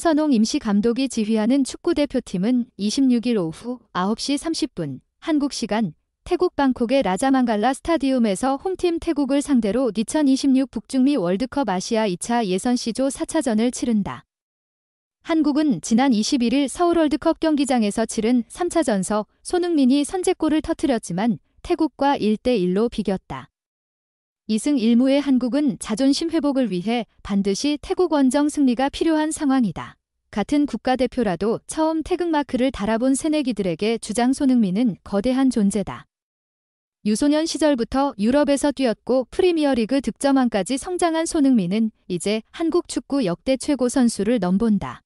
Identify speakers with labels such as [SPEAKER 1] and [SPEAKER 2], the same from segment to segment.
[SPEAKER 1] 손선홍 임시감독이 지휘하는 축구대표팀은 26일 오후 9시 30분 한국 시간 태국 방콕의 라자망갈라 스타디움에서 홈팀 태국을 상대로 2026 북중미 월드컵 아시아 2차 예선 시조 4차전을 치른다. 한국은 지난 21일 서울 월드컵 경기장에서 치른 3차전서 손흥민이 선제골을 터뜨렸지만 태국과 1대1로 비겼다. 이승 1무의 한국은 자존심 회복을 위해 반드시 태국 원정 승리가 필요한 상황이다. 같은 국가대표라도 처음 태극마크를 달아본 새내기들에게 주장 손흥민은 거대한 존재다. 유소년 시절부터 유럽에서 뛰었고 프리미어리그 득점왕까지 성장한 손흥민은 이제 한국 축구 역대 최고 선수를 넘본다.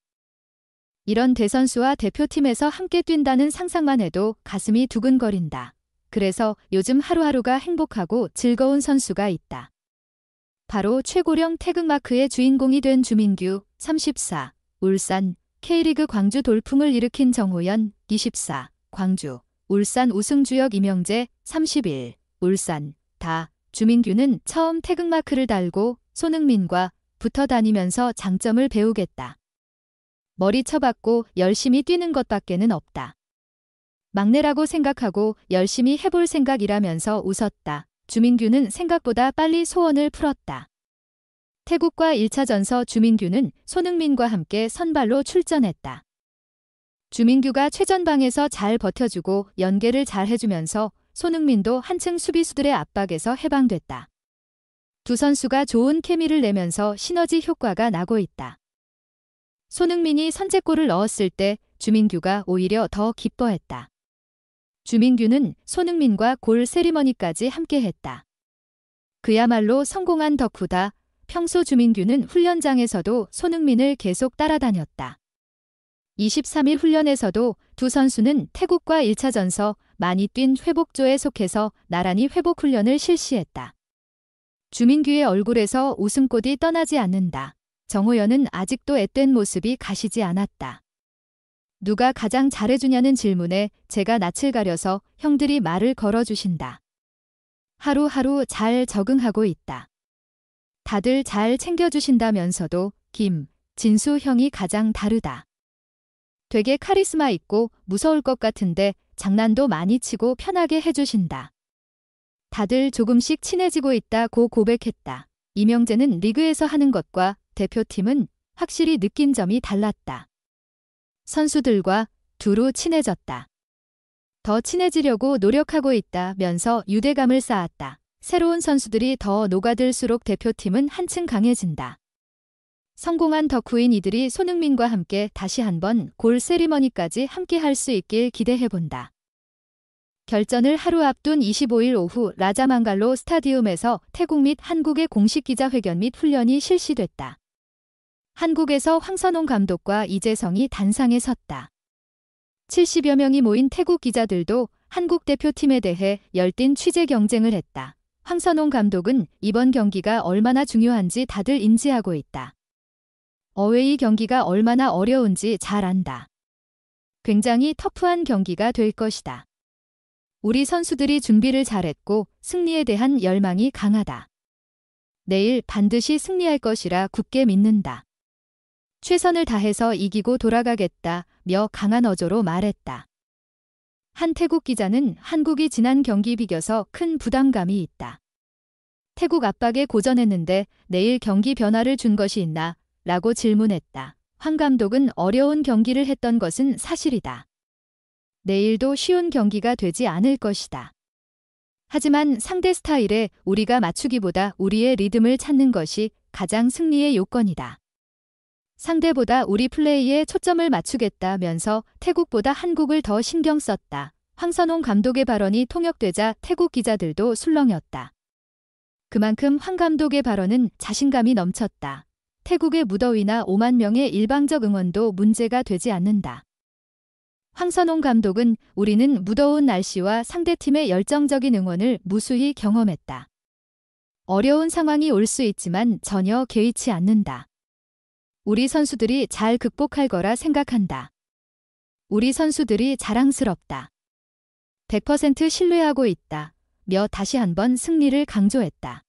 [SPEAKER 1] 이런 대선수와 대표팀에서 함께 뛴다는 상상만 해도 가슴이 두근거린다. 그래서 요즘 하루하루가 행복하고 즐거운 선수가 있다. 바로 최고령 태극마크의 주인공이 된 주민규 34, 울산, K리그 광주 돌풍을 일으킨 정호연 24, 광주, 울산 우승주역 이명재 31, 울산, 다, 주민규는 처음 태극마크를 달고 손흥민과 붙어 다니면서 장점을 배우겠다. 머리 쳐박고 열심히 뛰는 것밖에는 없다. 막내라고 생각하고 열심히 해볼 생각이라면서 웃었다. 주민규는 생각보다 빨리 소원을 풀었다. 태국과 1차전서 주민규는 손흥민과 함께 선발로 출전했다. 주민규가 최전방에서 잘 버텨주고 연계를 잘 해주면서 손흥민도 한층 수비수들의 압박에서 해방됐다. 두 선수가 좋은 케미를 내면서 시너지 효과가 나고 있다. 손흥민이 선제골을 넣었을 때 주민규가 오히려 더 기뻐했다. 주민규는 손흥민과 골 세리머니까지 함께했다. 그야말로 성공한 덕후다. 평소 주민규는 훈련장에서도 손흥민을 계속 따라다녔다. 23일 훈련에서도 두 선수는 태국과 1차전서 많이 뛴 회복조에 속해서 나란히 회복 훈련을 실시했다. 주민규의 얼굴에서 웃음꽃이 떠나지 않는다. 정호연은 아직도 앳된 모습이 가시지 않았다. 누가 가장 잘해주냐는 질문에 제가 낯을 가려서 형들이 말을 걸어주신다. 하루하루 잘 적응하고 있다. 다들 잘 챙겨주신다면서도 김, 진수 형이 가장 다르다. 되게 카리스마 있고 무서울 것 같은데 장난도 많이 치고 편하게 해주신다. 다들 조금씩 친해지고 있다고 고백했다. 이명재는 리그에서 하는 것과 대표팀은 확실히 느낀 점이 달랐다. 선수들과 두루 친해졌다. 더 친해지려고 노력하고 있다면서 유대감을 쌓았다. 새로운 선수들이 더 녹아들수록 대표팀은 한층 강해진다. 성공한 덕후인 이들이 손흥민과 함께 다시 한번 골 세리머니까지 함께 할 수 있길 기대해본다. 결전을 하루 앞둔 25일 오후 라자만갈로 스타디움에서 태국 및 한국의 공식 기자회견 및 훈련이 실시됐다. 한국에서 황선홍 감독과 이재성이 단상에 섰다. 70여 명이 모인 태국 기자들도 한국 대표팀에 대해 열띤 취재 경쟁을 했다. 황선홍 감독은 이번 경기가 얼마나 중요한지 다들 인지하고 있다. 어웨이 경기가 얼마나 어려운지 잘 안다. 굉장히 터프한 경기가 될 것이다. 우리 선수들이 준비를 잘했고 승리에 대한 열망이 강하다. 내일 반드시 승리할 것이라 굳게 믿는다. 최선을 다해서 이기고 돌아가겠다며 강한 어조로 말했다. 한 태국 기자는 한국이 지난 경기 비겨서 큰 부담감이 있다. 태국 압박에 고전했는데 내일 경기 변화를 준 것이 있나? 라고 질문했다. 황 감독은 어려운 경기를 했던 것은 사실이다. 내일도 쉬운 경기가 되지 않을 것이다. 하지만 상대 스타일에 우리가 맞추기보다 우리의 리듬을 찾는 것이 가장 승리의 요건이다. 상대보다 우리 플레이에 초점을 맞추겠다면서 태국보다 한국을 더 신경 썼다. 황선홍 감독의 발언이 통역되자 태국 기자들도 술렁였다. 그만큼 황 감독의 발언은 자신감이 넘쳤다. 태국의 무더위나 5만 명의 일방적 응원도 문제가 되지 않는다. 황선홍 감독은 우리는 무더운 날씨와 상대팀의 열정적인 응원을 무수히 경험했다. 어려운 상황이 올 수 있지만 전혀 개의치 않는다. 우리 선수들이 잘 극복할 거라 생각한다. 우리 선수들이 자랑스럽다. 100% 신뢰하고 있다. 며 다시 한번 승리를 강조했다.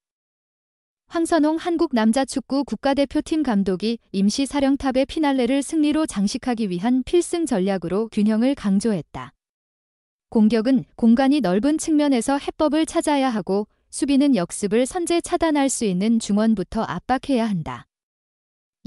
[SPEAKER 1] 황선홍 한국 남자축구 국가대표팀 감독이 임시 사령탑의 피날레를 승리로 장식하기 위한 필승 전략으로 균형을 강조했다. 공격은 공간이 넓은 측면에서 해법을 찾아야 하고 수비는 역습을 선제 차단할 수 있는 중원부터 압박해야 한다.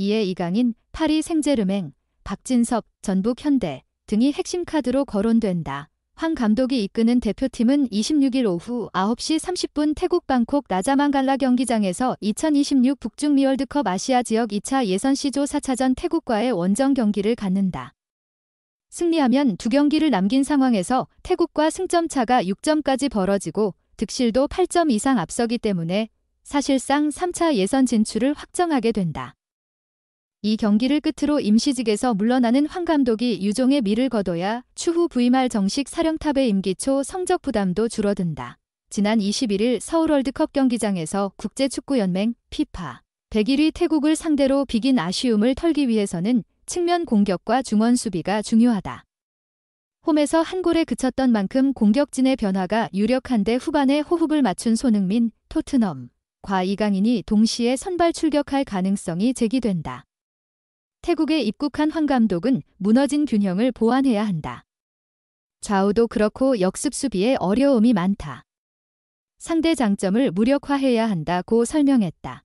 [SPEAKER 1] 이에 이강인, 파리 생제르맹, 박진섭, 전북 현대 등이 핵심 카드로 거론된다. 황 감독이 이끄는 대표팀은 26일 오후 9시 30분 태국 방콕 나자만갈라 경기장에서 2026 북중미 월드컵 아시아 지역 2차 예선 시조 4차전 태국과의 원정 경기를 갖는다. 승리하면 두 경기를 남긴 상황에서 태국과 승점 차가 6점까지 벌어지고 득실도 8점 이상 앞서기 때문에 사실상 3차 예선 진출을 확정하게 된다. 이 경기를 끝으로 임시직에서 물러나는 황 감독이 유종의 미를 거둬야 추후 부임할 정식 사령탑의 임기 초 성적 부담도 줄어든다. 지난 21일 서울 월드컵 경기장에서 국제축구연맹 피파 101위 태국을 상대로 비긴 아쉬움을 털기 위해서는 측면 공격과 중원 수비가 중요하다. 홈에서 한 골에 그쳤던 만큼 공격진의 변화가 유력한데 후반에 호흡을 맞춘 손흥민, 토트넘, 과 이강인이 동시에 선발 출격할 가능성이 제기된다. 태국에 입국한 황 감독은 무너진 균형을 보완해야 한다. 좌우도 그렇고 역습 수비에 어려움이 많다. 상대 장점을 무력화해야 한다고 설명했다.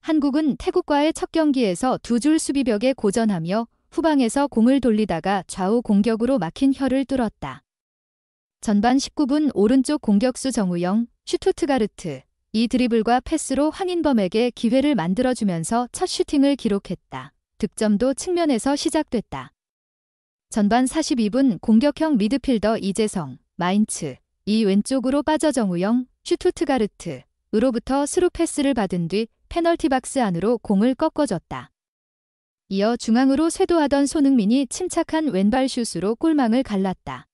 [SPEAKER 1] 한국은 태국과의 첫 경기에서 두 줄 수비벽에 고전하며 후방에서 공을 돌리다가 좌우 공격으로 막힌 혀를 뚫었다. 전반 19분 오른쪽 공격수 정우영, 슈투트가르트, 이 드리블과 패스로 황인범에게 기회를 만들어주면서 첫 슈팅을 기록했다. 득점도 측면에서 시작됐다. 전반 42분 공격형 미드필더 이재성, 마인츠, 이 왼쪽으로 빠져 정우영, 슈투트가르트, 으로부터 스루 패스를 받은 뒤 페널티 박스 안으로 공을 꺾어줬다. 이어 중앙으로 쇄도하던 손흥민이 침착한 왼발 슛으로 골망을 갈랐다.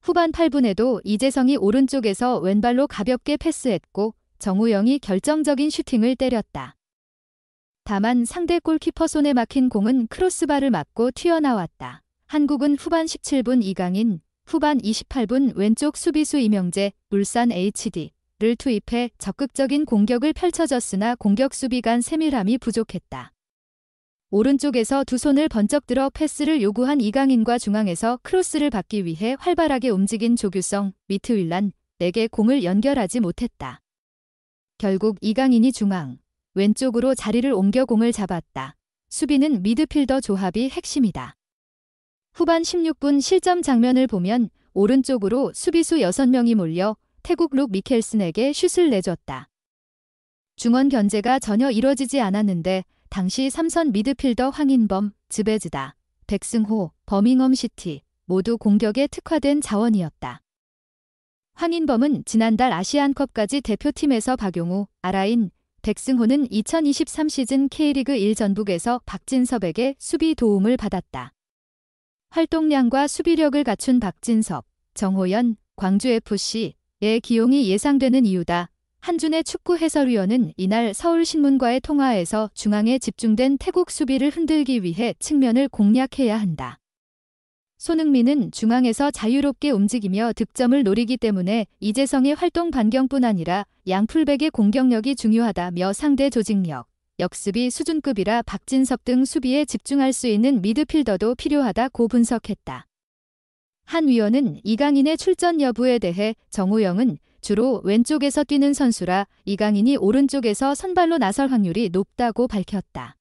[SPEAKER 1] 후반 8분에도 이재성이 오른쪽에서 왼발로 가볍게 패스했고 정우영이 결정적인 슈팅을 때렸다. 다만 상대 골키퍼 손에 막힌 공은 크로스바를 맞고 튀어나왔다. 한국은 후반 17분 이강인, 후반 28분 왼쪽 수비수 이명재, 울산 HD를 투입해 적극적인 공격을 펼쳐졌으나 공격 수비 간 세밀함이 부족했다. 오른쪽에서 두 손을 번쩍 들어 패스를 요구한 이강인과 중앙에서 크로스를 받기 위해 활발하게 움직인 조규성, 미트윌란, 4게 공을 연결하지 못했다. 결국 이강인이 중앙, 왼쪽으로 자리를 옮겨 공을 잡았다. 수비는 미드필더 조합이 핵심이다. 후반 16분 실점 장면을 보면 오른쪽으로 수비수 6명이 몰려 태국 룩 미켈슨에게 슛을 내줬다. 중원 견제가 전혀 이뤄지지 않았는데 당시 삼선 미드필더 황인범, 즈베즈다, 백승호, 버밍엄 시티 모두 공격에 특화된 자원이었다. 황인범은 지난달 아시안컵까지 대표팀에서 박용우, 아라인, 백승호는 2023 시즌 K리그 1 전북에서 박진섭에게 수비 도움을 받았다. 활동량과 수비력을 갖춘 박진섭, 정호연, 광주FC의 기용이 예상되는 이유다. 한준의 축구 해설위원은 이날 서울신문과의 통화에서 중앙에 집중된 태국 수비를 흔들기 위해 측면을 공략해야 한다. 손흥민은 중앙에서 자유롭게 움직이며 득점을 노리기 때문에 이재성의 활동 반경뿐 아니라 양풀백의 공격력이 중요하다며 상대 조직력, 역습이 수준급이라 박진석 등 수비에 집중할 수 있는 미드필더도 필요하다고 분석했다. 한 위원은 이강인의 출전 여부에 대해 정우영은 주로 왼쪽에서 뛰는 선수라 이강인이 오른쪽에서 선발로 나설 확률이 높다고 밝혔다.